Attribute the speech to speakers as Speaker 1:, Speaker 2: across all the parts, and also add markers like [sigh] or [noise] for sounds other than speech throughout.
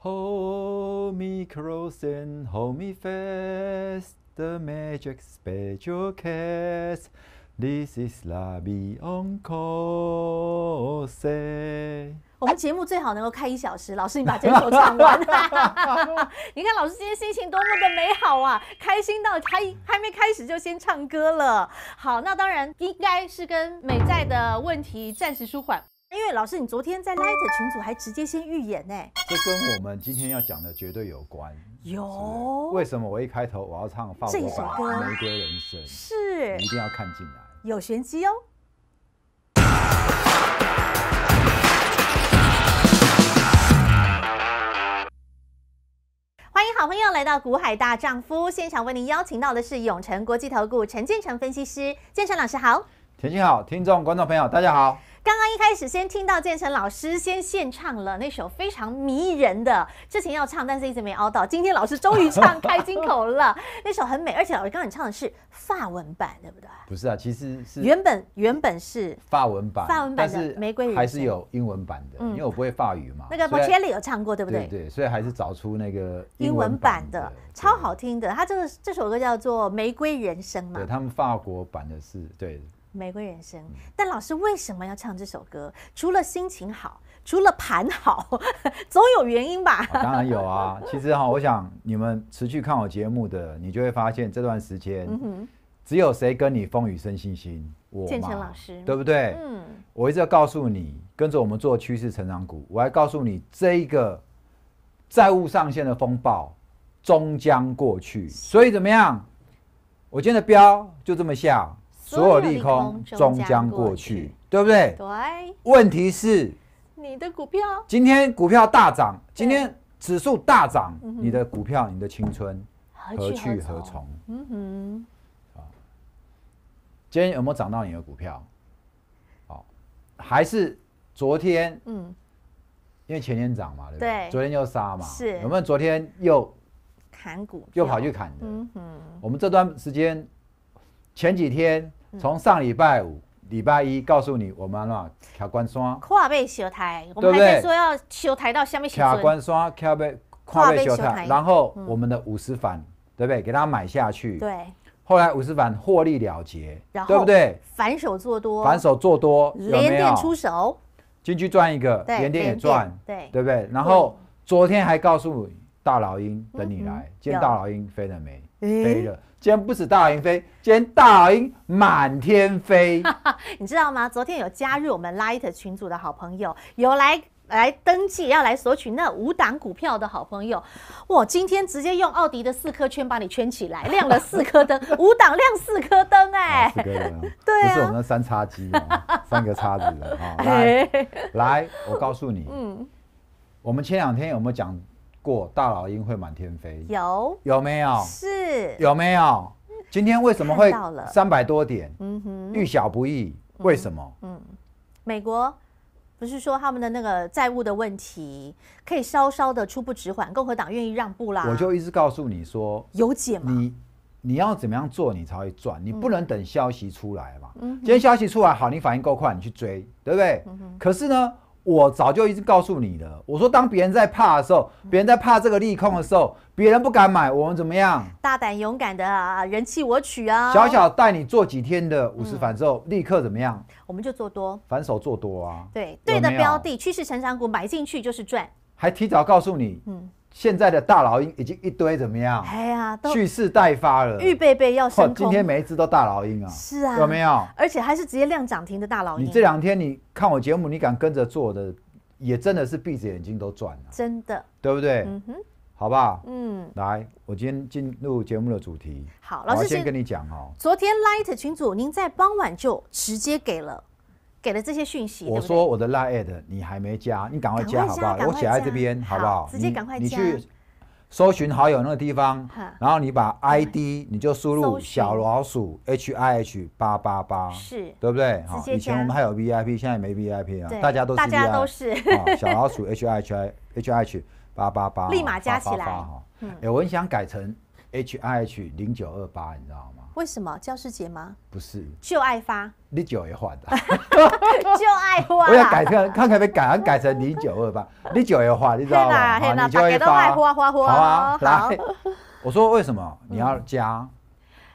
Speaker 1: Hold me close and hold me fast, the magic special case. This is lovey on call.
Speaker 2: 我们节目最好能够开一小时。老师，你把这首唱完。[laughs] 你看，老师今天心情多么的美好啊！开心到还还没开始就先唱歌了。好，那当然应该是跟美在的问题暂时舒缓。因为老师，你昨天在 Light 群组还直接先预演呢，
Speaker 1: 这跟我们今天要讲的绝对有关。有为什么我一开头我要唱《爆火版玫瑰人生》？
Speaker 2: 是一定要看进来，有玄机哦！欢迎好朋友来到《股海大丈夫》，现场为您邀请到的是永诚国际投顾陈建成分析师，建成老师好，
Speaker 1: 田心好，听众观众朋友大家好。
Speaker 2: 刚刚一开始，先听到建成老师先献唱了那首非常迷人的，之前要唱但是一直没熬到，今天老师终于唱开金口了。[laughs] 那首很美，而且老师刚刚你唱的是法文版，对不对？
Speaker 1: 不是啊，其实是原本原本是法文版，法文版的
Speaker 2: 玫瑰还是有
Speaker 1: 英文版的，因为我不会法语嘛。那个 m o c t e l l i 有
Speaker 2: 唱过，对不对？对，
Speaker 1: 所以还是找出那个英文
Speaker 2: 版的，超好听的。他这个这首歌叫做《玫瑰人生》嘛？对，他
Speaker 1: 们法国版的是对。
Speaker 2: 玫瑰人生，但老师为什么要唱这首歌？除了心情好，除了盘好，[laughs] 总有原因吧？
Speaker 1: 当然有啊。其实哈，我想你们持续看我节目的，你就会发现这段时间，只有谁跟你风雨生信心？我建城老师，对不对？嗯，我一直要告诉你，跟着我们做趋势成长股，我还告诉你，这一个债务上限的风暴终将过去。所以怎么样？我今天的标就这么下。所有利空终将过去，对不对？对。问题是，
Speaker 2: 你的股票
Speaker 1: 今天股票大涨，今天指数大涨，你的股票，你的青春
Speaker 2: 何去何从？嗯哼。
Speaker 1: 今天有没有涨到你的股票？好，还是昨天？嗯，因为前天涨嘛，对不对？对。昨天又杀嘛，是。有没有昨天又
Speaker 2: 砍股？又跑去砍？嗯哼。
Speaker 1: 我们这段时间前几天。从上礼拜五、礼拜一告诉你，我们啊，卡关山
Speaker 2: 跨背修台，我们还在说要修台到下面修。卡关
Speaker 1: 山跨背跨背修台，然后我们的五十反，对不对？给大买下去。对。后来五十反获利了结，对不对？
Speaker 2: 反手做多，反手
Speaker 1: 做多连电出手进去赚一个，连电也赚，对对不对？然后昨天还告诉大老鹰等你来，今天大老鹰飞了没？飞了。今天不止大鹰飞，今天大鹰满天飞。
Speaker 2: [laughs] 你知道吗？昨天有加入我们 Light 群组的好朋友，有来来登记要来索取那五档股票的好朋友，我今天直接用奥迪的四颗圈把你圈起来，亮了四颗灯，五档亮四颗灯，哎，四颗
Speaker 1: 灯，对，就是我们的三叉机，三个叉子
Speaker 2: 的哈。来，
Speaker 1: [laughs] 来，我告诉你，嗯，我们前两天有没有讲？过大老鹰会满天飞，有有没有？
Speaker 2: 是
Speaker 1: 有没有？今天为什么会到了三百多点？
Speaker 2: 嗯哼，遇
Speaker 1: 小不易，为什么？
Speaker 2: 嗯，美国不是说他们的那个债务的问题可以稍稍的初步止缓，共和党愿意让步啦。我就
Speaker 1: 一直告诉你说，有解吗？你你要怎么样做，你才会赚？你不能等消息出来嘛。嗯，今天消息出来好，你反应够快，你去追，对不对？嗯可是呢？我早就一直告诉你了，我说当别人在怕的时候，别人在怕这个利空的时候，别人不敢买，我们怎么样？
Speaker 2: 大胆勇敢的人气我取啊！小小
Speaker 1: 带你做几天的五十反之后，立刻怎么样？
Speaker 2: 我们就做多，
Speaker 1: 反手做多啊！
Speaker 2: 对，对的标的趋势成长股买进去就是赚，
Speaker 1: 还提早告诉你，嗯。现在的大老鹰已经一堆，怎么样？哎
Speaker 2: 呀，蓄
Speaker 1: 势待发了，预备
Speaker 2: 备要升今天每
Speaker 1: 一只都大老鹰啊！是啊，有没有？
Speaker 2: 而且还是直接亮涨停的大老鹰。你这
Speaker 1: 两天你看我节目，你敢跟着做的，也真的是闭着眼睛都赚了，真的，对不对？嗯哼，好不好？嗯，来，我今天进入节目的主题。好，老师先跟你讲哦。
Speaker 2: 昨天 Light 群主，您在傍晚就直接给了。给了这些讯息，我说
Speaker 1: 我的 line ad 你还没加，你赶快加好不好？我写在这边好不好？直接赶快你去搜寻好友那个地方，然后你把 ID 你就输入小老鼠 h i h 八八八，是，对不对？好，以前我们还有 VIP，现在没 VIP，大家都是，大家都是，小老鼠 h i h h i h 八八八，立马加起来哈。哎，我想改成 h i h 零九二八，你知道
Speaker 2: 吗？为什么教师节吗？不是，就爱发。
Speaker 1: 你九也换的，
Speaker 2: [laughs] 就爱换。我要改，
Speaker 1: 看看可没改，还改成零九二八，你九也换，你知道吗？好，你九也发。好啊，好。我说为什么你要加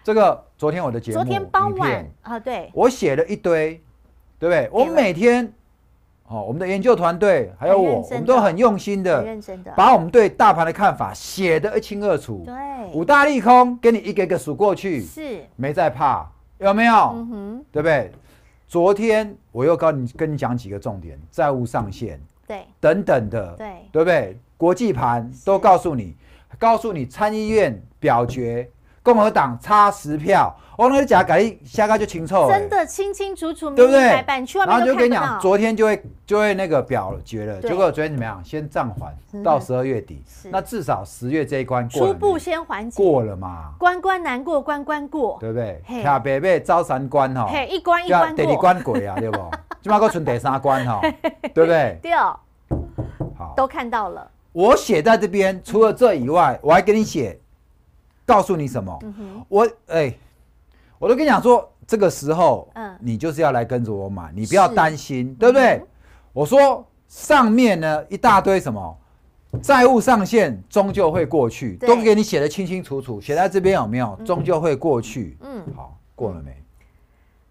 Speaker 1: 这个？昨天我的节目，昨天傍晚啊，对，我写了一堆，对不对？我每天。哦，我们的研究团队还有我，我们都很用心的，把我们对大盘的看法写得一清二楚。对，五大利空给你一个一个数过去，是没在怕，有没有？嗯哼，对不对？昨天我又跟你跟你讲几个重点，债务上限，对，等等的，对，对不对？国际盘都告诉你，告诉你参议院表决。共和党差十票，我那个假改下，个就清楚真
Speaker 2: 的清清楚楚，对不对？然后就跟你讲，昨
Speaker 1: 天就会就会那个表决了，结果昨天怎么样？先暂缓到十二月底，那至少十月这一关过初步
Speaker 2: 先缓解过了嘛？关关难过关关过，
Speaker 1: 对不对？骑白马招三关哈，嘿，一关一关过，第二关过啊，对不？起码还存第三关哈，[laughs] 对不对？
Speaker 2: 对，好，都看到了。
Speaker 1: 我写在这边，除了这以外，我还给你写。告诉你什么？我哎，我都跟你讲说，这个时候，嗯，你就是要来跟着我买，你不要担心，对不对？我说上面呢一大堆什么债务上限，终究会过去，都给你写的清清楚楚，写在这边有没有？终究会过去，嗯，好，过了没？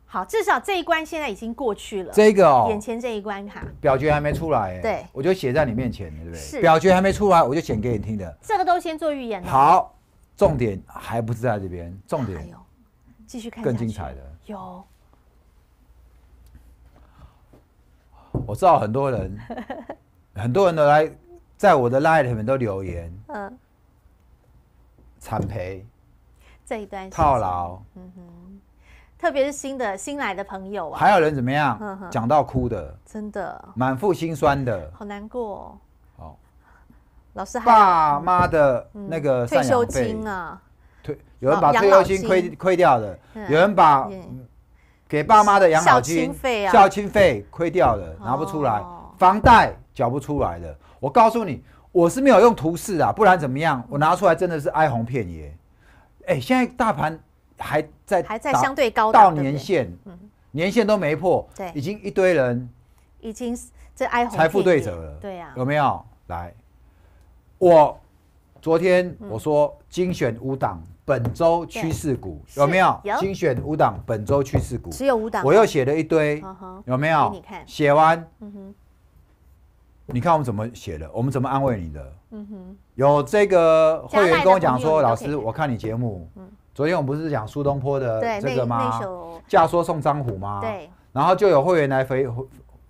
Speaker 2: 好，至少这一关现在已经过去了。这个哦，眼前这一关哈，
Speaker 1: 表决还没出来，对，我就写在你面前，对不对？表决还没出来，我就写给你听的。
Speaker 2: 这个都先做预言。
Speaker 1: 好。重点还不是在这边，重点
Speaker 2: 继续看更精彩的。有，
Speaker 1: 我知道很多人，[laughs] 很多人都来在我的 live 里面都留言，嗯，惨赔，
Speaker 2: 这一段套牢，嗯哼，特别是新的新来的朋友啊，还有
Speaker 1: 人怎么样讲到哭的，真的满腹心酸的，
Speaker 2: 好难过。老师爸妈的那个退休金啊，
Speaker 1: 退有人把退休金亏亏掉的，有人把给爸妈的养老金费啊，孝亲费亏掉的，拿不出来，房贷缴不出来的。我告诉你，我是没有用图示啊，不然怎么样？我拿出来真的是哀鸿遍野。哎，现在大盘还在还在相对高到年限，嗯、年限都没破，对，已经一堆人，
Speaker 2: 已经是这哀鸿财富对折，了，对呀，有
Speaker 1: 没有来？我昨天我说精选五档本周趋势股有没有？精选五档本周趋势股只有五档。我又写了一堆，有没有？你看，写完，你看我们怎么写的？我们怎么安慰你的？嗯哼，有这个会员跟我讲说，老师，我看你节目，昨天我们不是讲苏东坡的这个吗？《嫁说送张虎吗？对。然后就有会员来分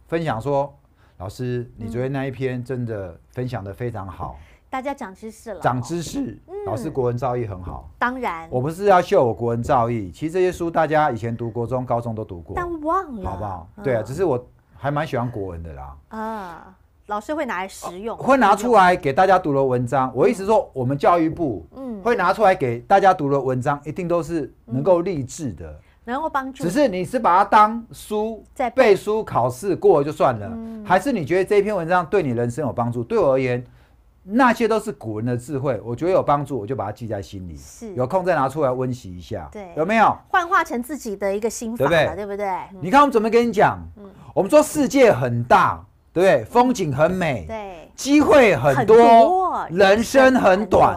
Speaker 1: 分享说，老师，你昨天那一篇真的分享的非常好。
Speaker 2: 大家长知识了，长
Speaker 1: 知识，老师国文造诣很好，
Speaker 2: 当然，我不
Speaker 1: 是要秀我国文造诣。其实这些书大家以前读国中、高中都读过，但
Speaker 2: 忘了，好不好？对啊，只
Speaker 1: 是我还蛮喜欢国文的啦。
Speaker 2: 啊，老师会拿来实用，会拿
Speaker 1: 出来给大家读的文章。我意思说，我们教育部，嗯，会拿出来给大家读的文章，一定都是能够励志的，
Speaker 2: 能够帮助。只是
Speaker 1: 你是把它当书在背书，考试过了就算了，还是你觉得这篇文章对你人生有帮助？对我而言。那些都是古人的智慧，我觉得有帮助，我就把它记在心里。是，有空再拿出来温习一下。对，有没有
Speaker 2: 幻化成自己的一个心法对不对？你
Speaker 1: 看我们怎么跟你讲？嗯，我们说世界很大，对不对？风景很美，对，机会很多，人生很短，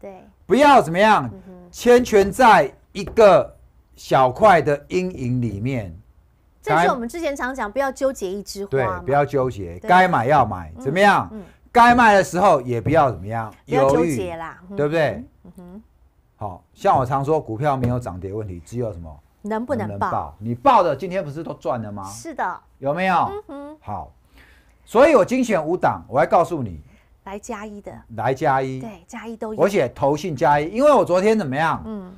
Speaker 1: 对，不要怎么样，牵全在一个小块的阴影里面。这是我
Speaker 2: 们之前常讲，不要纠
Speaker 1: 结一枝花，对，不要纠结，该买要买，怎么样？该卖的时候也不要怎么样，犹豫啦，对不对？嗯哼，好像我常说，股票没有涨跌问题，只有什么
Speaker 2: 能不能爆？
Speaker 1: 你爆的今天不是都赚了吗？是的，有没有？嗯哼，好，所以我精选五档，我还告诉你，
Speaker 2: 来加一的，
Speaker 1: 来加一，对，
Speaker 2: 加一都，而且
Speaker 1: 投信加一，因为我昨天怎么样？嗯，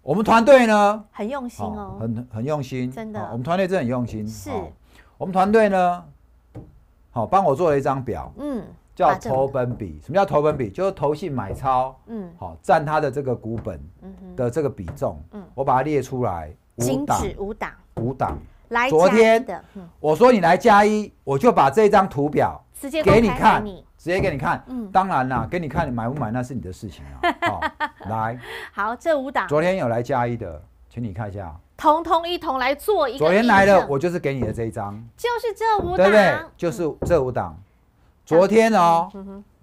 Speaker 1: 我们团队呢，
Speaker 2: 很用心哦，
Speaker 1: 很很用心，真的，我们团队真的很用心，是我们团队呢。好，帮我做了一张表，嗯，叫投本比。什么叫投本比？就是投信买超，嗯，好，占它的这个股本的这个比重，嗯，我把它列出来，五档，五档，五档。
Speaker 2: 来，昨天
Speaker 1: 我说你来加一，我就把这张图表直接给你看，直接给你看。当然啦，给你看，买不买那是你的事情啊。好，[laughs] 来，
Speaker 2: 好，这五档，昨天
Speaker 1: 有来加一的，请你看一下。
Speaker 2: 通通一同来做一个。昨天来的，我
Speaker 1: 就是给你的这一张，
Speaker 2: 就是这五档，对不对？
Speaker 1: 就是这五档。昨天哦，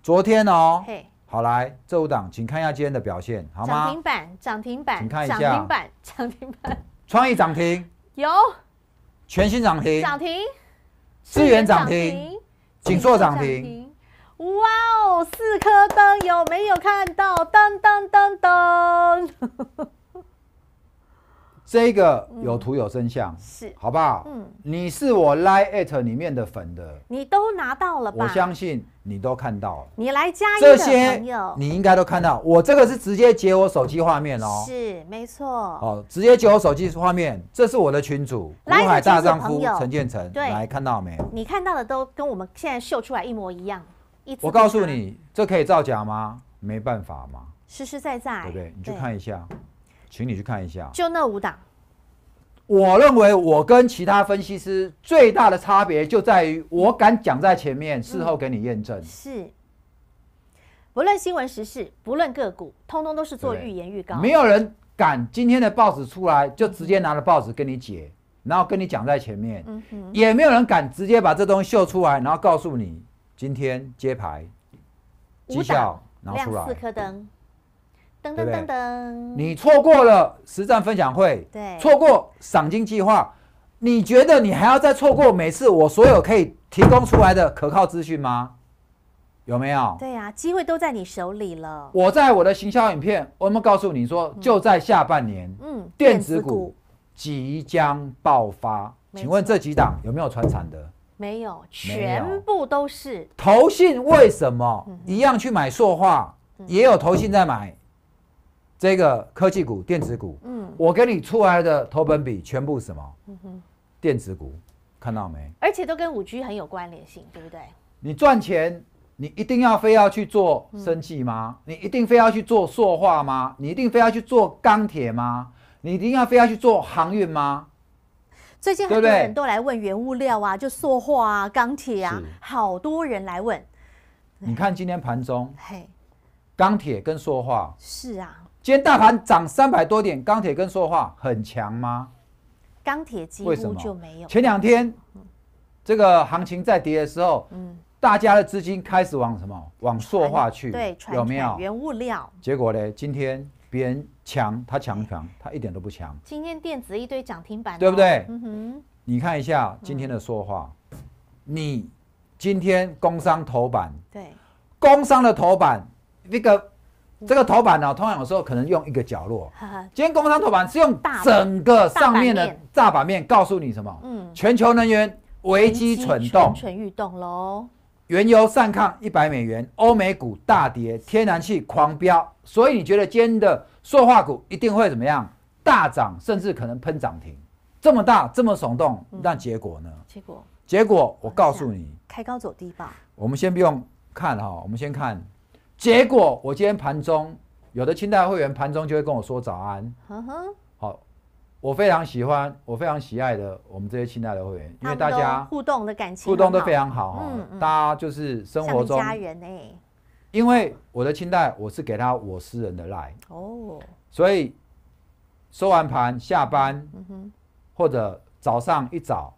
Speaker 1: 昨天哦，好来，这五档，请看一下今天的表现，好吗？涨停
Speaker 2: 板，涨停板，请看一下，涨停板，涨停板。
Speaker 1: 创意涨停，有；全新涨停，涨停；资源涨停，锦硕涨停。
Speaker 2: 哇哦，四颗灯，有没有看到？噔噔噔噔。
Speaker 1: 这个有图有真相，是好不好？嗯，你是我 l i n e at 里面的粉的，
Speaker 2: 你都拿到了，我相
Speaker 1: 信你都看到了。
Speaker 2: 你来加这些朋友，
Speaker 1: 你应该都看到。我这个是直接截我手机画面哦，是没错。哦，直接截我手机画面，这是我的群主，吴海大丈夫陈建成，来看到没有？
Speaker 2: 你看到的都跟我们现在秀出来一模一样。我告诉你，
Speaker 1: 这可以造假吗？没办法吗？
Speaker 2: 实实在在，对不
Speaker 1: 对？你去看一下。请你去看一下，就那五档。我认为我跟其他分析师最大的差别就在于，我敢讲在前面，事后给你验证。
Speaker 2: 是。不论新闻时事，不论个股，通通都是做预言预告。没有人
Speaker 1: 敢今天的报纸出来就直接拿着报纸跟你解，然后跟你讲在前面。嗯也没有人敢直接把这东西秀出来，然后告诉你今天揭牌，五档拿出来四颗灯。噔噔噔
Speaker 2: 噔！你
Speaker 1: 错过了实战分享会，对，错过赏金计划，你觉得你还要再错过每次我所有可以提供出来的可靠资讯吗？有没有？
Speaker 2: 对呀，机会都在你手里了。
Speaker 1: 我在我的行销影片，我们告诉你说，就在下半年，
Speaker 2: 嗯，电子股
Speaker 1: 即将爆发。请问这几档有没有传产的？
Speaker 2: 没有，全部都是。
Speaker 1: 投信为什么一样去买塑化？也有投信在买。这个科技股、电子股，嗯，我跟你出来的投本比全部什么？电子股，看到没？
Speaker 2: 而且都跟五 G 很有关联性，对不对？
Speaker 1: 你赚钱，你一定要非要去做生气吗？你一定非要去做塑化吗？你一定非要去做钢铁吗？你一定要非要去做航运吗？
Speaker 2: 最近很多人都来问原物料啊，就塑化啊、钢铁啊，好多人来问。
Speaker 1: 你看今天盘中，嘿，钢铁跟塑化是啊。今天大盘涨三百多点，钢铁跟塑化很强吗？
Speaker 2: 钢铁几乎就没有。前两
Speaker 1: 天这个行情在跌的时候，嗯，大家的资金开始往什么？往塑化去，对，有没有？原物料。结果呢？今天别人强，他强不强？他一点都不强。
Speaker 2: 今天电子一堆涨停板，对不对？嗯哼。
Speaker 1: 你看一下今天的塑化，你今天工商头版，对，工商的头版那个。这个头版呢，通常有时候可能用一个角落。今天工商头版是用整个上面的大板面，告诉你什么？嗯，全球能源危机蠢动，蠢
Speaker 2: 欲动喽。
Speaker 1: 原油上抗一百美元，欧美股大跌，天然气狂飙。所以你觉得今天的塑化股一定会怎么样？大涨，甚至可能喷涨停。这么大这么耸动，但结果呢？结果？结果我告诉你，
Speaker 2: 开高走低吧。
Speaker 1: 我们先不用看哈，我们先看。结果我今天盘中有的清代会员盘中就会跟我说早安，好，我非常喜欢我非常喜爱的我们这些清代的会员，因为大家互
Speaker 2: 动的感情互动都非常好，嗯嗯，大
Speaker 1: 家就是生活中家人哎，因为我的清代我是给他我私人的赖哦，所以收完盘下班，或者早上一早，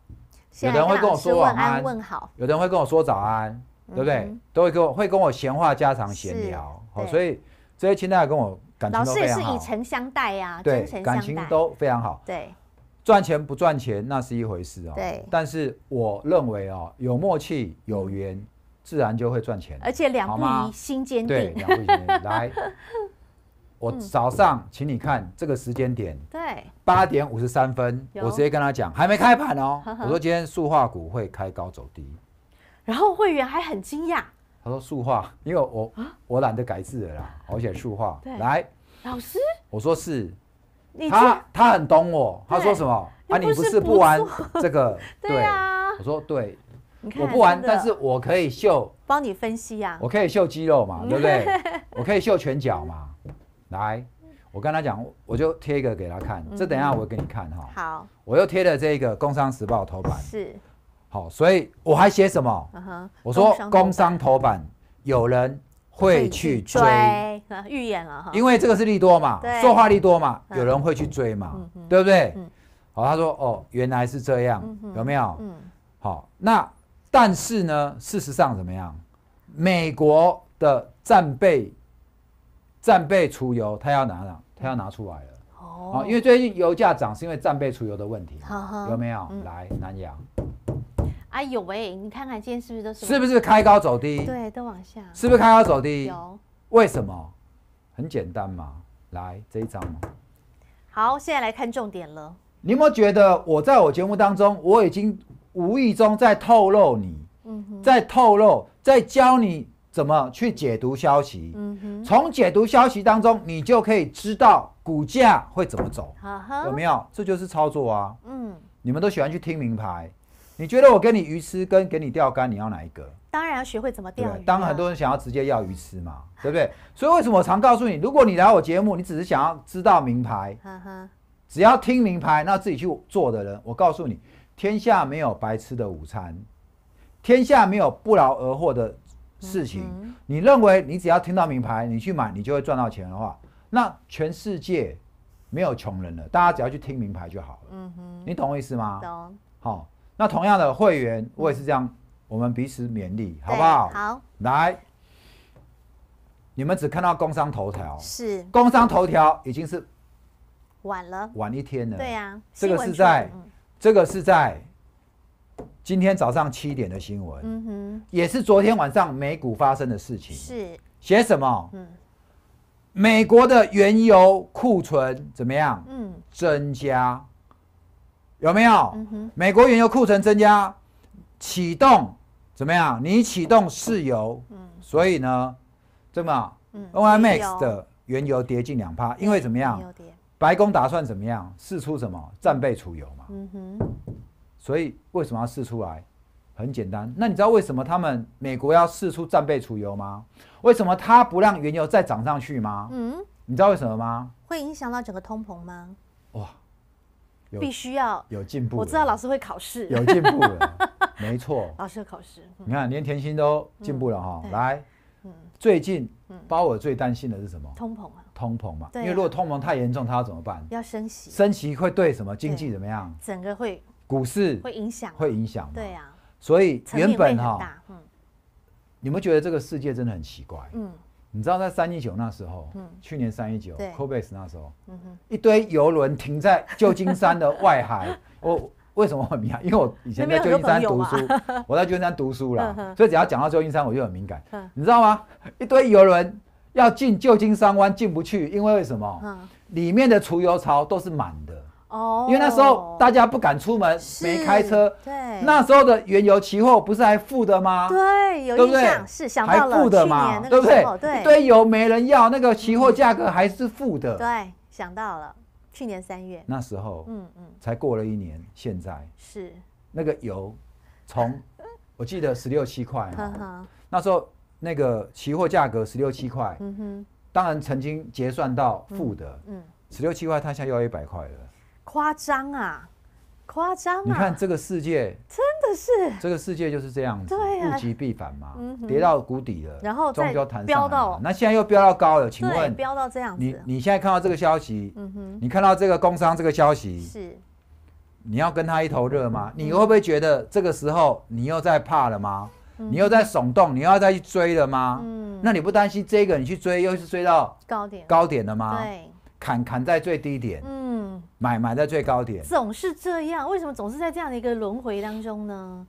Speaker 1: 有人会跟我说晚安问好，有人会跟我说早安。对不对？都会跟我会跟我闲话家常、闲聊，所以这些亲家跟我感情都非常好。老师是以
Speaker 2: 诚相待呀，对，感情都非常好。对，
Speaker 1: 赚钱不赚钱那是一回事哦。对。但是我认为哦，有默契、有缘，自然就会赚钱。而
Speaker 2: 且两不疑，心坚定，两不疑。来，
Speaker 1: [laughs] 我早上请你看这个时间点，对，八点五十三分，我直接跟他讲，还没开盘哦。[laughs] 我说今天塑化股会开高走低。
Speaker 2: 然后会员还很惊讶，
Speaker 1: 他说竖画，因为我我懒得改字了啦，我写竖画。来，老师，我说是，他他很懂我，他说什么啊？你不是不玩这个？[laughs] 对啊，我说对，
Speaker 2: 我不玩，但是
Speaker 1: 我可以秀，
Speaker 2: 帮你分析啊，我
Speaker 1: 可以秀肌肉嘛，[laughs] 对不对？我可以秀拳脚嘛。来，我跟他讲，我就贴一个给他看，这等下我给你看哈。好，我又贴了这个《工商时报》头版。是。好，所以我还写什么？
Speaker 2: 我说工
Speaker 1: 商头版有人会去追，
Speaker 2: [laughs] 预言了哈。因为这个是利多嘛，说话利多嘛，
Speaker 1: 有人会去追嘛，对不对？好，他说哦，原来是这样，有没有？好，那但是呢，事实上怎么样？美国的战备战备储油，他要拿了，他要拿出来了。哦，因为最近油价涨是因为战备储油的问题，有没有？来南洋。
Speaker 2: 哎呦喂，你看看今天是不是都是是不是开高走低？对，都往下。是不是开高走低？
Speaker 1: 有。为什么？很简单嘛。来这一张。
Speaker 2: 好，现在来看重点了。
Speaker 1: 你有没有觉得我在我节目当中，我已经无意中在透露你？嗯哼。在透露，在教你怎么去解读消息。嗯哼。从解读消息当中，你就可以知道股价会怎么走。有没有？这就是操作啊。嗯。你们都喜欢去听名牌。你觉得我给你鱼吃跟给你钓竿，你要哪一个？
Speaker 2: 当然要学会怎么钓鱼。当
Speaker 1: 很多人想要直接要鱼吃嘛，对不对？所以为什么我常告诉你，如果你来我节目，你只是想要知道名牌，只要听名牌，那自己去做的人，我告诉你，天下没有白吃的午餐，天下没有不劳而获的事情。你认为你只要听到名牌，你去买，你就会赚到钱的话，那全世界没有穷人了。大家只要去听名牌就好了。嗯哼，你懂我意思吗？懂。好。那同样的会员，我也是这样，我们彼此勉励，好不好？好。来，你们只看到工商头条，是
Speaker 2: 工商头条已经是晚了，
Speaker 1: 晚一天了。对
Speaker 2: 呀，这个是在，
Speaker 1: 这个是在今天早上七点的新闻。嗯哼，也是昨天晚上美股发生的事情。是写什么？嗯，美国的原油库存怎么样？嗯，增加。有没有美国原油库存增加？启动怎么样？你启动试油，所以呢，这么 O I M X 的原油跌近两趴，因为怎么样？白宫打算怎么样？试出什么战备储油嘛？嗯所以为什么要试出来？很简单。那你知道为什么他们美国要试出战备储油吗？为什么他不让原油再涨上去吗？嗯，你知道为什么吗？
Speaker 2: 会影响到整个通膨吗？必须要
Speaker 1: 有进步。我知道老
Speaker 2: 师会考试，有进步
Speaker 1: 了，没错。[laughs] 老
Speaker 2: 师会考试。你
Speaker 1: 看，连甜心都进步了哈。来，最近，嗯，包我最担心的是什么？通膨啊。通膨嘛，因为如果通膨太严重，他要怎么办？要升息。升息会对什么经济怎么样？
Speaker 2: 整个会
Speaker 1: 股市会
Speaker 2: 影响，会影响对呀。
Speaker 1: 所以原本哈，嗯，你们觉得这个世界真的很奇怪，嗯。你知道在三一九那时候，去年三一九，Cobes 那时候，一堆游轮停在旧金山的外海。[laughs] 我为什么很敏感？因为我以前在旧金山读书，[laughs] 我在旧金山读书啦，所以只要讲到旧金山，我就很敏感。你知道吗？一堆游轮要进旧金山湾进不去，因为为什么？里面的除油槽都是满的。
Speaker 2: 哦，因为那时候
Speaker 1: 大家不敢出门，没开车。对，那时候的原油期货不是还负的吗？
Speaker 2: 对，有印象是想到了去年那个时候，对不对？对，油
Speaker 1: 没人要，那个期货价格还是负的。
Speaker 2: 对，想到了去年三月那时候，嗯嗯，
Speaker 1: 才过了一年，现在是那个油从 [laughs] 我记得十六七块，那时候那个期货价格十六七块，嗯哼，当然曾经结算到负的，嗯，十六七块，它现在要一百块了。
Speaker 2: 夸张啊，夸张！你看
Speaker 1: 这个世界，真的是这个世界就是这样子，物极必反嘛，跌到谷底了，然后又飙到，那现在又飙到高了。请问，飙
Speaker 2: 到这样子，你
Speaker 1: 你现在看到这个消息，嗯哼，你看到这个工商这个消息，是，你要跟他一头热吗？你会不会觉得这个时候你又在怕了吗？你又在耸动，你要再去追了吗？嗯，那你不担心这个你去追又是追到高点高点了吗？对。砍砍在最低点，嗯，买买在最高点，总
Speaker 2: 是这样，为什么总是在这样的一个轮回当中呢？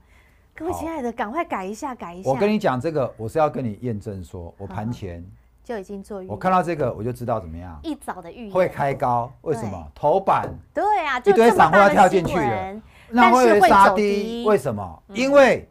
Speaker 2: 各位亲爱的，赶快改一下，改一下。我跟你
Speaker 1: 讲这个，我是要跟你验证，说我盘前
Speaker 2: 就已经做，我看
Speaker 1: 到这个我就知道怎么样。
Speaker 2: 一早的预会
Speaker 1: 开高，为什么？头版，
Speaker 2: 对啊，一堆散户要跳进去了，那会杀低，为什
Speaker 1: 么？因为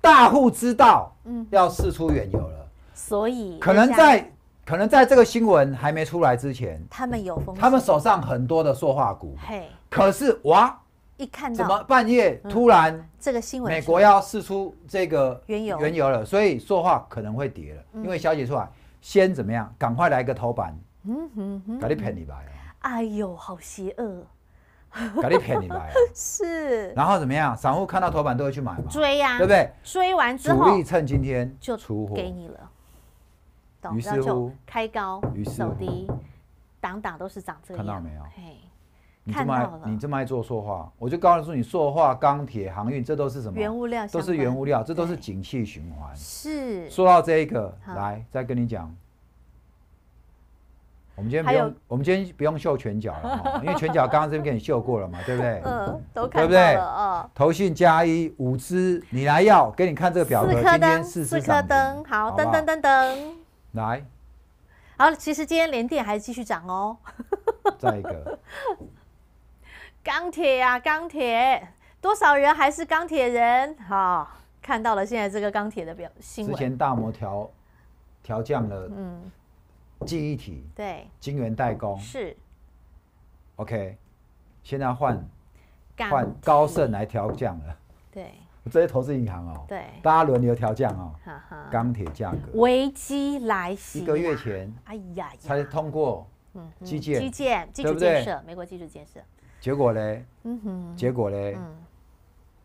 Speaker 1: 大户知道，嗯，要事出缘由了，
Speaker 2: 所以可能在。
Speaker 1: 可能在这个新闻还没出来之前，
Speaker 2: 他们有风，他们
Speaker 1: 手上很多的塑化股。嘿，可是哇，
Speaker 2: 一看到怎么半夜
Speaker 1: 突然这个新闻，美国要试出这个原油原油了，所以塑化可能会跌了。因为消息出来先怎么样，赶快来个头版，
Speaker 2: 嗯哼哼，搞你骗你吧。哎呦，好邪恶，
Speaker 1: 搞你骗你吧。
Speaker 2: [laughs] 是，
Speaker 1: 然后怎么样？散户看到头版都会去买嘛？追呀，对不对？追完之后，主力趁今天就出货给
Speaker 2: 你了。于是乎，开高于是走低，涨涨都是涨这，看到没有？嘿，
Speaker 1: 这么爱，你这么爱做塑化，我就告诉你塑化、钢铁、航运，这都是什么？原物料，都是原物料，这都是景气循环。
Speaker 2: 是。说到
Speaker 1: 这一个，来再跟你讲，我们今天不用，我们今天不用秀拳脚了，因为拳脚刚刚这边给你秀过了嘛，对不对？
Speaker 2: 嗯，都看到了。哦。
Speaker 1: 头信加一五只，你来要，给你看这个表。格，今天四四颗
Speaker 2: 灯，好，噔噔噔噔。来，好，其实今天连电还是继续涨哦。
Speaker 1: [laughs] 再一个，
Speaker 2: 钢铁啊，钢铁，多少人还是钢铁人？好，看到了现在这个钢铁的表新闻。之前
Speaker 1: 大摩调调降了，嗯，记忆体对，晶圆代工是。OK，现在换换高盛来调降了。对。这些投资银行哦，对，大家轮流调降哦，钢铁价格
Speaker 2: 危机来袭。一个月前，哎呀，
Speaker 1: 才通过嗯，基建，基建，基础建设，
Speaker 2: 美国基础建设，
Speaker 1: 结果嘞，
Speaker 2: 嗯哼，结
Speaker 1: 果嘞，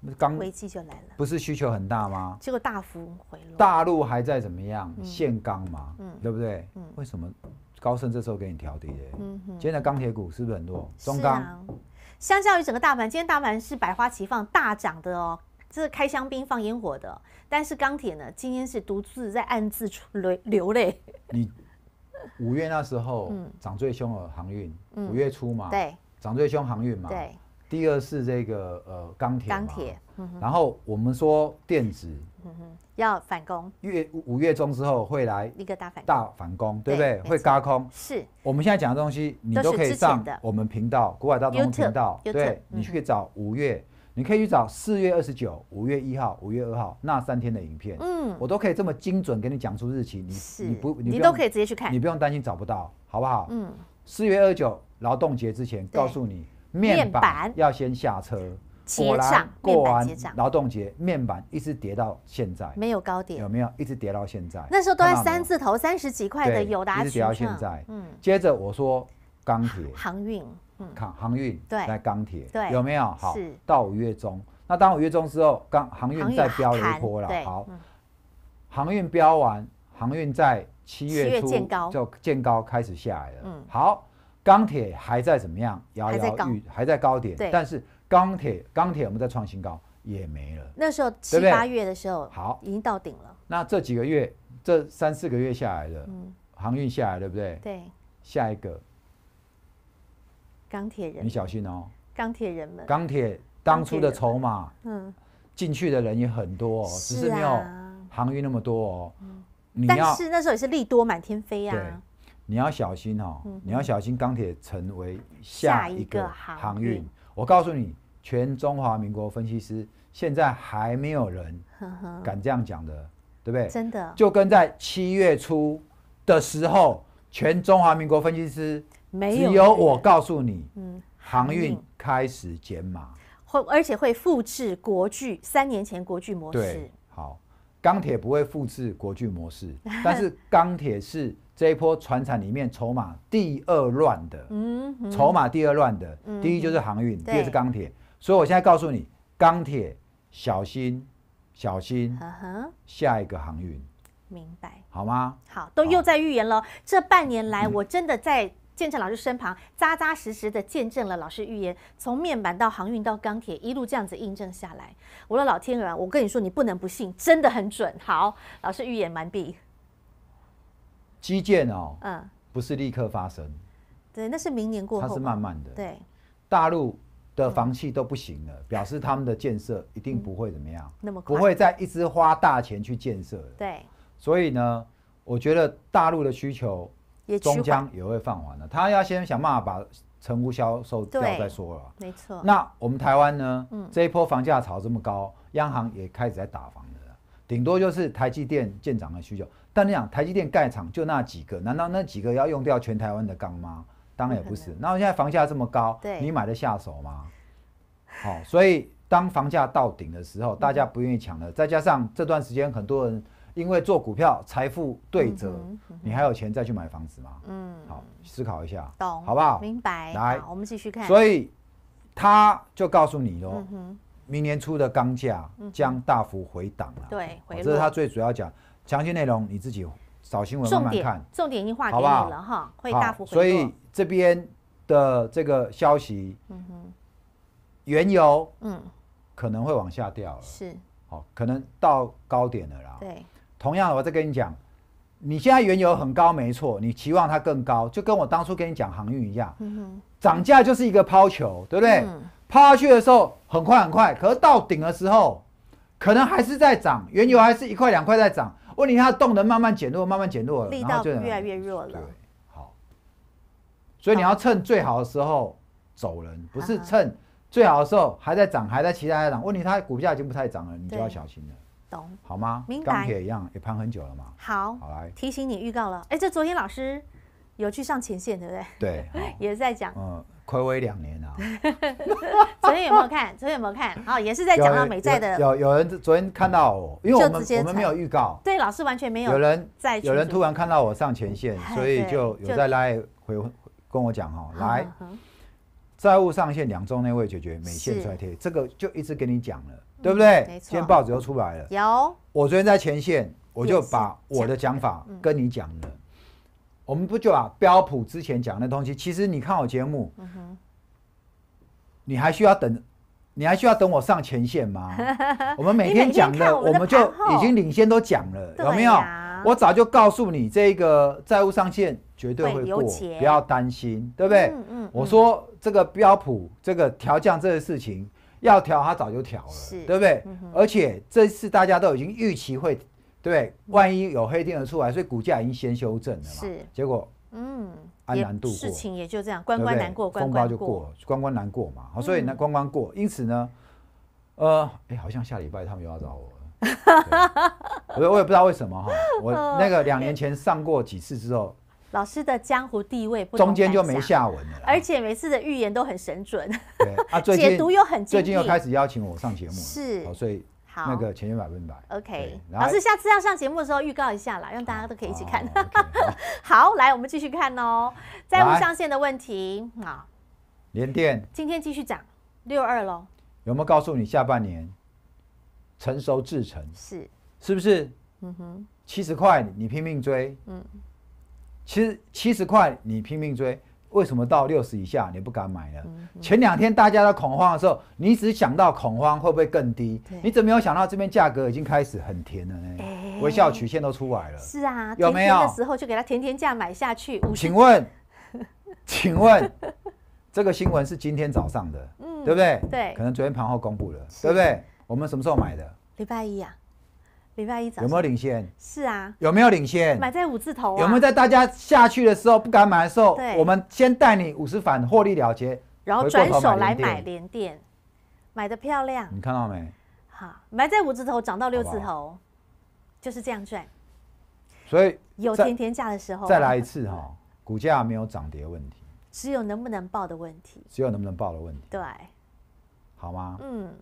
Speaker 1: 嗯，钢危机就来了，不是需求很大吗？结
Speaker 2: 果大幅回落，
Speaker 1: 大陆还在怎么样限钢嘛，嗯，对不对？嗯，为什么高盛这时候给你调低嘞？嗯哼，今天的钢铁股是不是很弱？中钢，
Speaker 2: 相较于整个大盘，今天大盘是百花齐放大涨的哦。是开香槟放烟火的，但是钢铁呢，今天是独自在暗自流流泪。
Speaker 1: 你五月那时候，嗯，涨最凶的航运，五月初嘛，对，涨最凶航运嘛，对。第二是这个呃钢铁，钢
Speaker 2: 铁。然后
Speaker 1: 我们说电子，
Speaker 2: 嗯哼，要反攻，
Speaker 1: 月五月中之后会来
Speaker 2: 一个大反大
Speaker 1: 反攻，对不对？会嘎空。是。我们现在讲的东西，你都可以上我们频道《国外大通》频道，对你去找五月。你可以去找四月二十九、五月一号、五月二号那三天的影片，嗯，我都可以这么精准给你讲出日期，你你不你都可以直接去看，你不用担心找不到，好不好？嗯，四月二十九劳动节之前告诉你，面板要先下车结上过完劳动节面板一直跌到现在，没
Speaker 2: 有高点，有没有？
Speaker 1: 一直跌到现在，那时候都在三
Speaker 2: 字头，三十几块的有，一直跌到现在，嗯。
Speaker 1: 接着我说钢铁，航运。看航运，对，在钢铁，对，有没有好？到五月中，那当五月中之后，钢航运在飙一波了。好，航运飙完，航运在七月初就见高，开始下来了。嗯，好，钢铁还在怎么样？摇摇欲还在高点。但是钢铁钢铁我们在创新高也没了。那
Speaker 2: 时候七八月的时候，
Speaker 1: 好，已经到顶了。那这几个月，这三四个月下来了，嗯，航运下来，对不对？对，下一个。
Speaker 2: 钢铁人，你小心哦。钢铁人们，钢
Speaker 1: 铁当初的筹码，嗯，进去的人也很多，只是没有航运那么多哦。但是那时
Speaker 2: 候也是利多满天飞啊。
Speaker 1: 你要小心哦，你要小心钢铁成为下一个航运。我告诉你，全中华民国分析师现在还没有人敢这样讲的，对不对？真的。就跟在七月初的时候，全中华民国分析师。
Speaker 2: 只有我
Speaker 1: 告诉你，嗯，航运开始减码，
Speaker 2: 会而且会复制国巨三年前国巨模式。对，
Speaker 1: 好，钢铁不会复制国巨模式，但是 [laughs] 钢铁是这一波船产里面筹码第二乱的，
Speaker 2: 嗯，筹码
Speaker 1: 第二乱的，第一就是航运，第二是钢铁。所以我现在告诉你，钢铁小心，小心，下一个航运，明白？好吗？
Speaker 2: 好，都又在预言了。这半年来，[laughs] 我真的在。见证老师身旁扎扎实实的见证了老师预言，从面板到航运到钢铁，一路这样子印证下来。我的老天鹅，我跟你说，你不能不信，真的很准。好，老师预言完毕。
Speaker 1: 基建哦，嗯，不是立刻发生，
Speaker 2: 对，那是明年过后，它是慢慢的。对，
Speaker 1: 大陆的房企都不行了，表示他们的建设一定不会怎么样，那么不会再一直花大钱去建设了。对，所以呢，我觉得大陆的需求。终将也会放缓的，他要先想办法把成屋销售掉再说了。没错。那我们台湾呢？嗯，这一波房价炒这么高，央行也开始在打房了。顶多就是台积电建厂的需求，但你想，台积电盖厂就那几个，难道那几个要用掉全台湾的钢吗？当然也不是。那现在房价这么高，你买得下手吗？好，所以当房价到顶的时候，大家不愿意抢了。再加上这段时间，很多人。因为做股票，财富对折，你还有钱再去买房子吗？嗯，好，思考一下，
Speaker 2: 懂好不好？明白。来，我们继续看。所
Speaker 1: 以他就告诉你嗯、明年初的钢价将大幅回档了。对，这是他最主要讲详细内容，你自己找新闻慢慢看。
Speaker 2: 重点已经划给你了哈，会大幅回落。所以
Speaker 1: 这边的这个消息，嗯哼，原油嗯可能会往下掉了。是，好，可能到高点了啦。对。同样的，我再跟你讲，你现在原油很高，没错，你期望它更高，就跟我当初跟你讲航运一样，涨价就是一个抛球，对不对？抛下去的时候很快很快，可是到顶的时候，可能还是在涨，原油还是一块两块在涨，问题它动能慢慢减弱，慢慢减弱，了，力道就越来
Speaker 2: 越弱了。对，好。
Speaker 1: 所以你要趁最好的时候走人，不是趁最好的时候还在涨，还在期待在涨，问题它股价已经不太涨了，你就要小心了。懂好吗？明白，钢铁一样也盘很久了嘛。
Speaker 2: 好，好来提醒你预告了。哎，这昨天老师有去上前线，对不对？对，[laughs] 也是在讲，嗯，
Speaker 1: 亏微两年啊。[laughs]
Speaker 2: 昨天有没有看？昨天有没有看？好，也是在讲到美债的。有
Speaker 1: 有人昨天看到，我，因为我们我们没有预告，
Speaker 2: 对老师完全没有。有人在有人突
Speaker 1: 然看到我上前线，所以就有在来回跟我讲哈，来债务上限两周内未解决，美线衰退，这个就一直跟你讲了。对不对？今天报纸又出来了。有，我昨天在前线，我就把我的讲法跟你讲了。我们不就把标普之前讲的东西？其实你看我节目，你还需要等？你还需要等我上前线吗？
Speaker 2: [laughs] 我们每天讲的，我们就已经
Speaker 1: 领先都讲了，有没有？我早就告诉你，这个债务上限绝对会过，不要担心，对不对？我说这个标普这个调降这个事情。要调它早就调了，对不对？而且这次大家都已经预期会，对，万一有黑天鹅出来，所以股价已经先修正了嘛。是，结果
Speaker 2: 嗯，安然度过，事情也就这样，关关难过，关关过，就过，
Speaker 1: 关关难过嘛。好，所以呢，关关过。因此呢，呃，哎，好像下礼拜他们又要找我，我 [laughs] 我也不知道为什么哈。我 [laughs] 那个两年前上过几次之后。
Speaker 2: 老师的江湖地位，不中间就没下文了。而且每次的预言都很神准，
Speaker 1: 解读 [laughs] 又很最近又开始邀请我上节目，是，好，所以好那个前员百分百。
Speaker 2: OK，老师下次要上节目的时候预告一下啦，让大家都可以一起看。好，[laughs] 来我们继续看哦。债务上限的问题，好，连电今天继续涨六二喽。
Speaker 1: 有没有告诉你下半年成熟制成是是不是？嗯哼，七十块你拼命追，嗯。其实七十块你拼命追，为什么到六十以下你不敢买了？前两天大家都恐慌的时候，你只想到恐慌会不会更低？你怎么没有想到这边价格已经开始很甜了？
Speaker 2: 呢？微笑曲
Speaker 1: 线都出来了。是
Speaker 2: 啊，有没有？时候就给他甜甜价买下去。请
Speaker 1: 问，请问这个新闻是今天早上的，对不对？对。可能昨天盘后公布了，对不对？我们什么时候买的？
Speaker 2: 礼拜一啊。礼拜一涨有没有
Speaker 1: 领先？是啊，有没有领先？买
Speaker 2: 在五字头啊？有没有在大
Speaker 1: 家下去的时候不敢买的时候？对，我们先带你五十反获利了结，然后转手来买
Speaker 2: 连电，买的漂亮。
Speaker 1: 你看到没？
Speaker 2: 好，买在五字头涨到六字头，就是这样赚。
Speaker 1: 所以有天
Speaker 2: 天价的时候再来一
Speaker 1: 次哈，股价没有涨跌问题，
Speaker 2: 只有能不能报的问题，
Speaker 1: 只有能不能报的问题，对，好吗？嗯，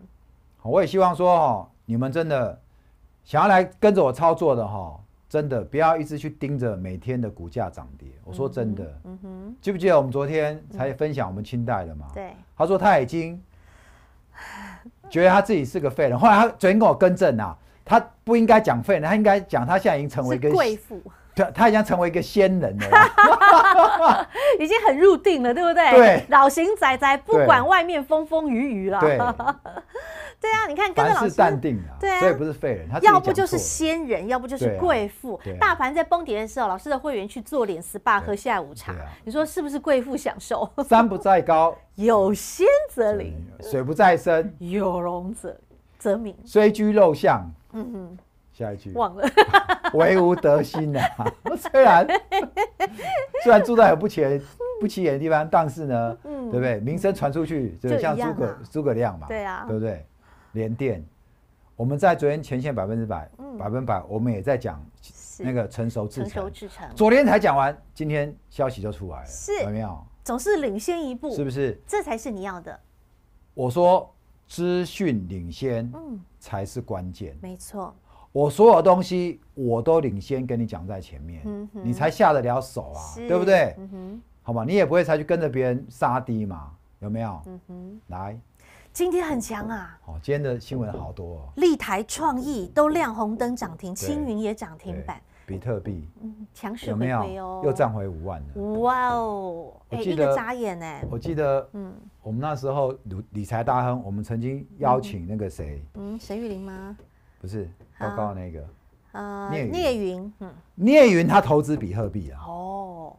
Speaker 1: 我也希望说哈，你们真的。想要来跟着我操作的哈，真的不要一直去盯着每天的股价涨跌。我说真的，嗯哼，记不记得我们昨天才分享我们清代的嘛？对，他说他已经觉得他自己是个废人，后来他昨天跟我更正啊，他不应该讲废人，他应该讲他现在已经成为一个贵妇。他已经成为一个仙人
Speaker 2: 了，[laughs] 已经很入定了，对不对？对，老型仔仔不管外面风风雨雨了。[laughs] 对啊，你看，跟老师淡
Speaker 1: 定啊，所以不是废人。他要不就是仙
Speaker 2: 人，要不就是贵妇。大盘在崩跌的时候，老师的会员去做脸 spa，喝下午茶，你说是不是贵妇享受？
Speaker 1: 山不在高，有仙则灵；水不在深，有龙则则灵。虽居陋巷，嗯哼。下一句忘了，唯 [laughs] 吾德心呐。[laughs] 虽然 [laughs] 虽然住在很不起不起眼的地方，但是呢，对不对？名声传出去，就像诸葛诸葛亮嘛，对啊，对不对？连电，我们在昨天前线百分之百，百分之百，我们也在讲那个成熟制成昨天才讲完，今天消息就出来了，有没有？
Speaker 2: 总是领先一步，是不是？这才是你要的。
Speaker 1: 我说资讯领先，嗯，才是关键，没错。我所有东西我都领先跟你讲在前面，
Speaker 2: 你才下
Speaker 1: 得了手啊，对不对？嗯哼，好吧，你也不会才去跟着别人杀低嘛，有没有？嗯哼，来，
Speaker 2: 今天很强啊！
Speaker 1: 哦，今天的新闻好多，
Speaker 2: 立台创意都亮红灯涨停，青云也涨停板，
Speaker 1: 比特币
Speaker 2: 强势，有没有？又涨回五万了！哇哦，哎，一个扎眼哎！我记
Speaker 1: 得，嗯，我们那时候理理财大亨，我们曾经邀请那个谁，
Speaker 2: 嗯，沈玉玲吗？
Speaker 1: 不是，我告那个，呃，聂云，嗯，聂云他投资比特币啊。
Speaker 2: 哦，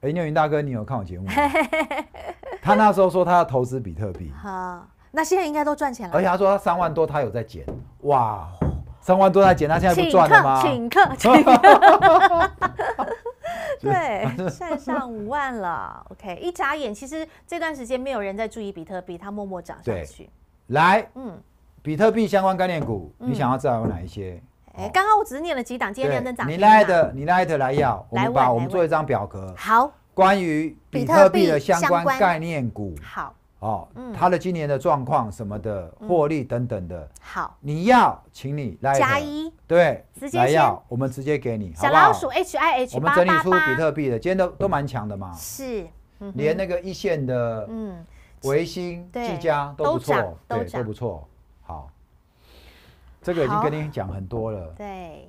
Speaker 1: 哎，聂云大哥，你有看我节目？他那时候说他要投资比特币。
Speaker 2: 好，那现在应该都赚钱了。而且
Speaker 1: 他说他三万多，他有在减。哇，三万多在减，他现在不赚吗？请客，[laughs] 请客，[laughs] 对，算
Speaker 2: 上五万了。OK，一眨眼，其实这段时间没有人在注意比特币，它默默涨上去。
Speaker 1: 来，嗯。比特币相关概念股，你想要知道有哪一些？
Speaker 2: 刚刚我只是念了几档，今天两档。你来
Speaker 1: 的，你来的来要，我们把我们做一张表格。好。关于比特币的相关概念股，好。哦，它的今年的状况什么的，获利等等的。好，你要，请你来加一。对，直接来要，我们直接给你。小老鼠
Speaker 2: H I H 我们整理出比特
Speaker 1: 币的，今天都都蛮强的嘛。
Speaker 2: 是。连那
Speaker 1: 个一线的，
Speaker 2: 嗯，维新、技嘉都不错，对，都不
Speaker 1: 错。好，这个已经跟你讲很多了。对，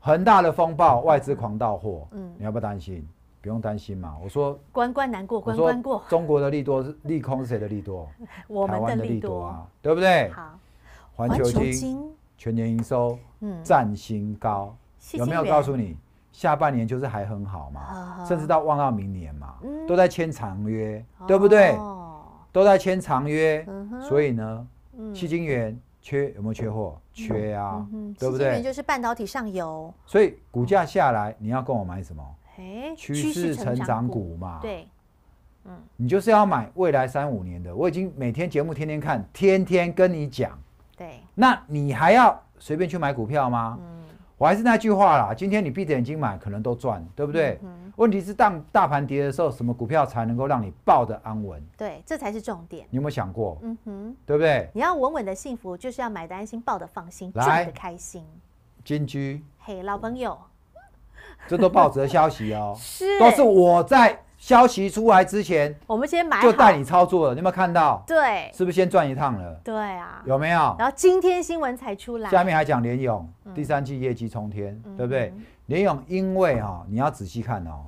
Speaker 1: 恒大的风暴，外资狂到货。嗯，你要不担心？不用担心嘛。我说，
Speaker 2: 关关难过，关关过。
Speaker 1: 中国的利多是利空，是谁的利多？
Speaker 2: [laughs] 台湾的利多啊，
Speaker 1: 对不对？好，环球金全年营收嗯占新高，有没有告诉你？下半年就是还很好嘛，甚至到望到明年嘛，都在签长约，对不对？都在签长约，所以呢？七晶圆缺有没有缺货？缺啊，对不对？就
Speaker 2: 是半导体上游，
Speaker 1: 所以股价下来，你要跟我买什么？
Speaker 2: 哎，趋势成长股嘛。对，嗯，
Speaker 1: 你就是要买未来三五年的。我已经每天节目天天看，天天跟你讲。对，那你还要随便去买股票吗？我还是那句话啦，今天你闭着眼睛买，可能都赚，对不对？问题是当大盘跌的时候，什么股票才能够让你抱的安稳？对，
Speaker 2: 这才是重点。
Speaker 1: 你有没有想过？嗯哼，对不对？你
Speaker 2: 要稳稳的幸福，就是要买的安心，抱的放心，赚的开心。金居，嘿，老朋友，
Speaker 1: 这都报纸的消息哦，[laughs] 是都是我在。消息出来之前，
Speaker 2: 我们先买，就带你
Speaker 1: 操作了。你有没有看到？对，是不是先转一趟了？对啊，有没有？
Speaker 2: 然后今天新闻才出
Speaker 1: 来，下面还讲联勇第三季业绩冲天，对不对？联勇因为哈，你要仔细看哦，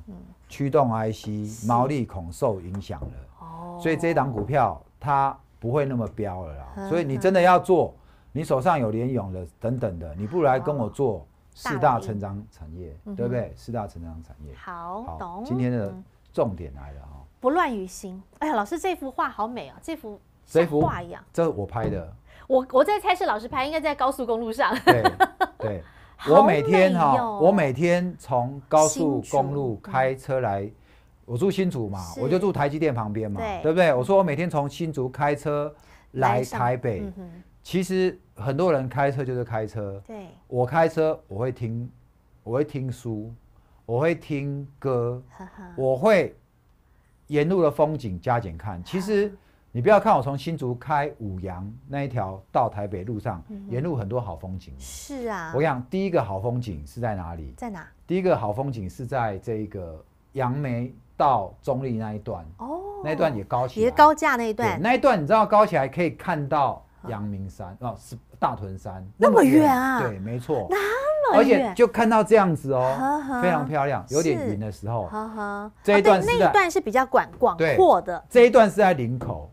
Speaker 1: 驱动 IC 毛利恐受影响了哦，所以这档股票它不会那么飙了啦。所以你真的要做，你手上有联勇的等等的，你不来跟我做四大成长产业，对不对？四大成长产业，
Speaker 2: 好，懂今天的。
Speaker 1: 重点来了哈！
Speaker 2: 不乱于心。哎呀，老师，这幅画好美啊！这幅
Speaker 1: 幅画一样？这我拍的。
Speaker 2: 我我在猜是老师拍，应该在高速公路上。对
Speaker 1: 对，[laughs] 我每天哈，我每天从高速公路开车来。我住新竹嘛，我就住台积电旁边嘛，对不对？我说我每天从新竹开车来台北。其实很多人开车就是开车。对，我开车我会听，我会听书。我会听歌，我会沿路的风景加减看。其实你不要看我从新竹开五羊那一条到台北路上，沿路很多好风景。是啊，我想第一个好风景是在哪里？在哪？第一个好风景是在这个杨梅到中立那一段。哦，那一段也高起，也高架那一段。那一段你知道高起来可以看到阳明山哦，是大屯山。那么远啊？对，没错。那而且就看到这样子哦，非常漂亮。有点云的时候，
Speaker 2: 这一段是那一段是比较广广阔的。
Speaker 1: 这一段是在林口，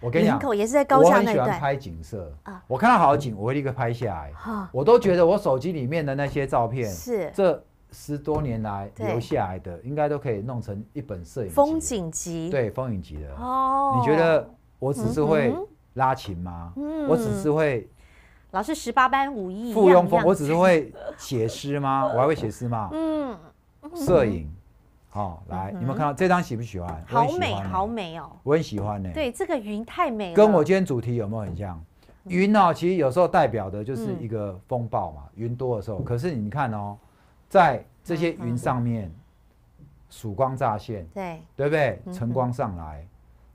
Speaker 1: 我跟你讲，林口也是在高架喜段。拍景色啊，我看到好景，我会立刻拍下来。我都觉得我手机里面的那些照片，是这十多年来留下来的，应该都可以弄成一本摄影风
Speaker 2: 景集。对，
Speaker 1: 风景集的
Speaker 2: 哦。你觉得
Speaker 1: 我只是会拉琴吗？嗯，我只是会。
Speaker 2: 老师十八般武艺庸风，我只是会
Speaker 1: 写诗吗？[laughs] 我还会写诗吗？
Speaker 2: 嗯，摄影，
Speaker 1: 好，来，你没看到这张喜不喜欢？好美，好美哦！我很喜欢呢。
Speaker 2: 对，这个云太美了，跟我
Speaker 1: 今天主题有没有很像？云哦，其实有时候代表的就是一个风暴嘛。云多的时候，可是你们看哦，在这些云上面，曙光乍现，对，对不对？晨光上来，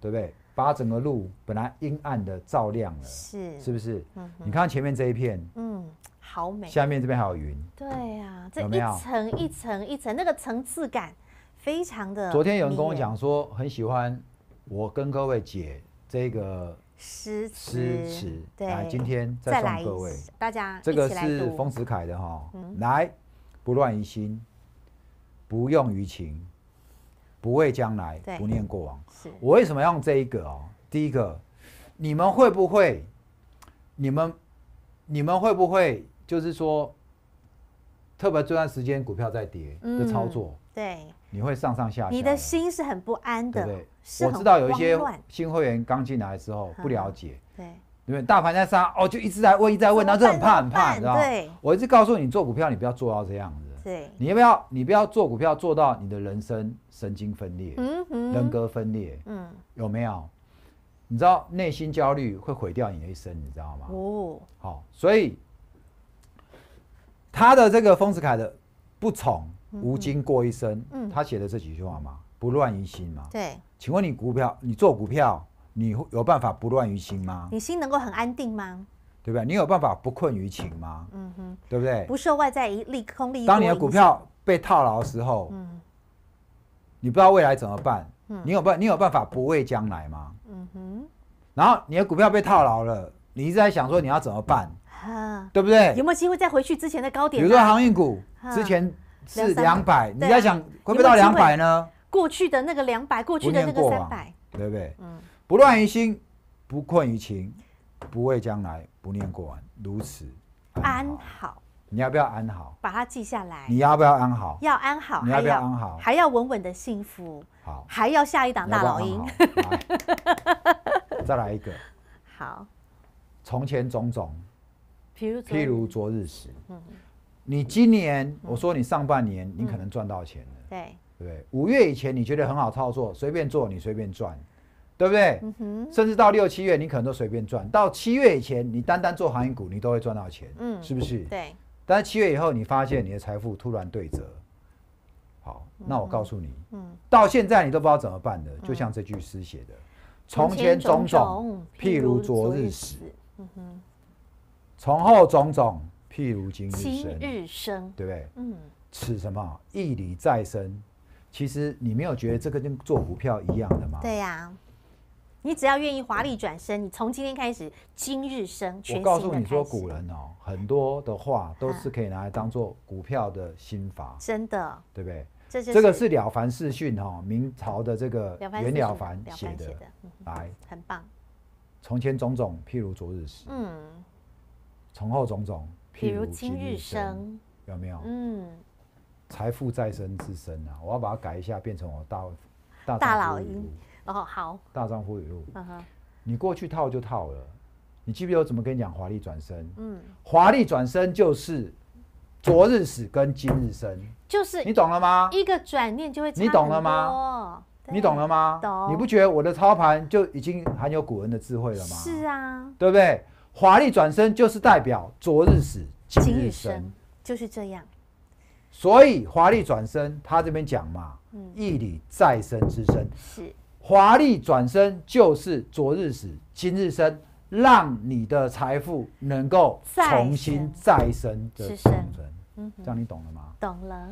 Speaker 1: 对不对？把整个路本来阴暗的照亮了，是是不是？嗯，你看前面这一片，
Speaker 2: 嗯，好美。下
Speaker 1: 面这边还有云，
Speaker 2: 对呀，有没有？一层一层一层，那个层次感非常的。昨天有人跟我讲
Speaker 1: 说，很喜欢我跟各位解这个诗诗词。对，今天再来各位，大家这个是丰子恺的哈，来，不乱于心，不用于情。不畏将来，不念过往。是我为什么要用这一个哦？第一个，你们会不会，你们，你们会不会，就是说，特别这段时间股票在跌的操作，对你会上上下，下，你的
Speaker 2: 心是很不安的，对对？我知道有一些
Speaker 1: 新会员刚进来的时候不了解，对，因为大盘在杀，哦，就一直在问，一直在问，然后很怕很怕，你知道吗？我一直告诉你，做股票你不要做到这样。你要不要？你不要做股票，做到你的人生神经分裂，人格分裂，嗯，有没有？你知道内心焦虑会毁掉你的一生，你知道吗？哦，好，所以他的这个丰子恺的“不宠无惊过一生”，嗯，他写的这几句话嘛，“不乱于心”嘛，对。请问你股票，你做股票，你有办法不乱于心吗？你
Speaker 2: 心能够很安定吗？
Speaker 1: 对不对？你有办法不困于情吗？嗯哼，对不对？不
Speaker 2: 受外在一利空利。当你的股票
Speaker 1: 被套牢的时候，嗯，你不知道未来怎么办，嗯，你有办你有办法不畏将来吗？嗯哼。然后你的股票被套牢了，你一直在想说你要怎么办，
Speaker 2: 嗯，对不对？有没有机会再回去之前的高点？比如说航运
Speaker 1: 股之前是两百，你在想会不会到两百呢？
Speaker 2: 过去的那个两百，过去的那个三百，
Speaker 1: 对不对？嗯。不乱于心，不困于情。不畏将来，不念过往，如此
Speaker 2: 安好。
Speaker 1: 你要不要安好？
Speaker 2: 把它记下来。
Speaker 1: 你要不要安好？要
Speaker 2: 安好。你要不要安好？还要稳稳的幸福。好，还要下一档大老鹰。再来一个。[laughs] 好。
Speaker 1: 从前种种，
Speaker 2: 譬如譬如
Speaker 1: 昨日时。嗯。你今年，我说你上半年，你可能赚到钱了。对。对？五月以前你觉得很好操作，随便做，你随便赚。对不对？甚至到六七月，你可能都随便赚。到七月以前，你单单做行业股，你都会赚到钱，嗯，是不是？对。但是七月以后，你发现你的财富突然对折。好，那我告诉你，嗯，到现在你都不知道怎么办的。就像这句诗写的：“从前种种，譬如昨日死；嗯从后种种，譬如今日
Speaker 2: 生。”对
Speaker 1: 不对？嗯。此什么？义理在身。其实你没有觉得这个跟做股票一样的吗？对
Speaker 2: 呀。你只要愿意华丽转身，你从今天开始今日生。我告诉你说，
Speaker 1: 古人哦，很多的话都是可以拿来当做股票的心法，真的，对不对？这就这个是《了凡四训》哈，明朝的这个袁了凡写的，来，很棒。从前种种，譬如昨日死；嗯，从后种种，譬如今日生。有没有？嗯，财富再生之身啊！我要把它改一下，变成我大大老鹰。哦，好。大丈夫语录，你过去套就套了。你记不记得我怎么跟你讲华丽转身？嗯，华丽转身就是昨日死跟今日生，就是你懂了吗？一个
Speaker 2: 转念就会，你懂了吗？
Speaker 1: 你懂了吗？懂。你不觉得我的操盘就已经含有古人的智慧了吗？是啊，对不对？华丽转身就是代表昨日死，今日生，就是这样。所以华丽转身，他这边讲嘛，一理再生之身是。华丽转身就是昨日死，今日生，让你的财富能够重新再生的生
Speaker 2: 存。这样你懂了吗？懂了。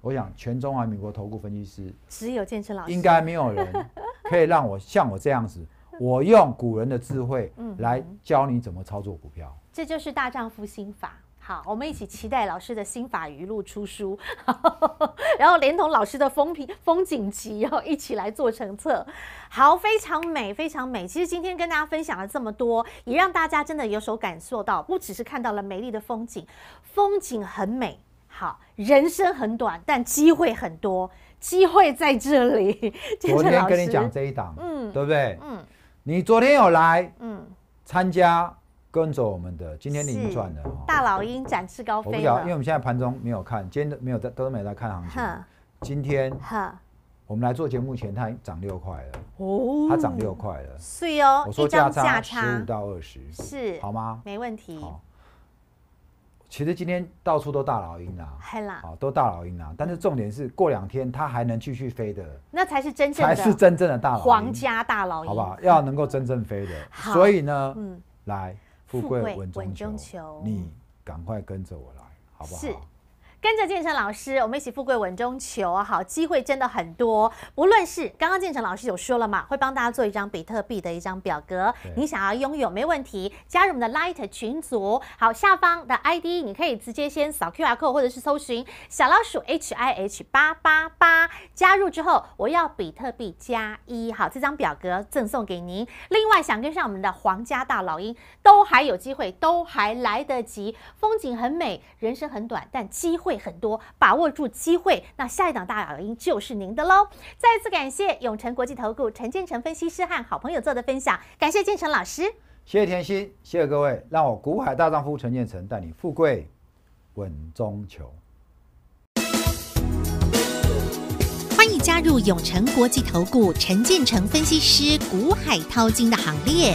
Speaker 1: 我想全中华民国投顾分析师只
Speaker 2: 有建成老师，应该没有人
Speaker 1: 可以让我像我这样子，[laughs] 我用古人的智慧来教你怎么操作股票。
Speaker 2: 这就是大丈夫心法。好，我们一起期待老师的心法语录出书，[laughs] 然后连同老师的风景风景集，然后一起来做成册。好，非常美，非常美。其实今天跟大家分享了这么多，也让大家真的有所感受到，不只是看到了美丽的风景，风景很美。好，人生很短，但机会很多，机会在这里。[laughs] 昨天跟你讲
Speaker 1: 这一档，嗯，对不对？嗯，你昨天有来，嗯，参加。跟着我们的今天您赚的，
Speaker 2: 大老鹰展翅高飞。我不晓得，因为
Speaker 1: 我们现在盘中没有看，今天没有在都没有在看行情。今天，我们来做节目前，它涨六块了
Speaker 2: 哦，它涨
Speaker 1: 六块了。是哦，我说价差十五到二十，是好吗？没问题。其实今天到处都大老鹰啊，好，都大老鹰啊。但是重点是，过两天它还能继续飞的，
Speaker 2: 那才是真正才是真
Speaker 1: 正的大老鹰，皇
Speaker 2: 家大老鹰，好不好？要
Speaker 1: 能够真正飞的。所以呢，嗯，来。富贵稳
Speaker 2: 中求，你
Speaker 1: 赶快跟着我来，好不好？
Speaker 2: 跟着建成老师，我们一起富贵稳中求，好机会真的很多。不论是刚刚建成老师有说了嘛，会帮大家做一张比特币的一张表格，你想要拥有没问题，加入我们的 Light 群组，好，下方的 ID 你可以直接先扫 QR 或者是搜寻小老鼠 H I H 八八八，加入之后我要比特币加一，好，这张表格赠送给您。另外想跟上我们的皇家大老鹰，都还有机会，都还来得及，风景很美，人生很短，但机会。很多把握住机会，那下一档大耳鹰就是您的喽！再次感谢永诚国际投顾陈建成分析师和好朋友做的分享，感谢建成老师，
Speaker 1: 谢谢甜心，谢谢各位，让我古海大丈夫陈建成带你富贵，稳中求。
Speaker 2: 欢迎加入永诚国际投顾陈建成分析师古海淘金的行列。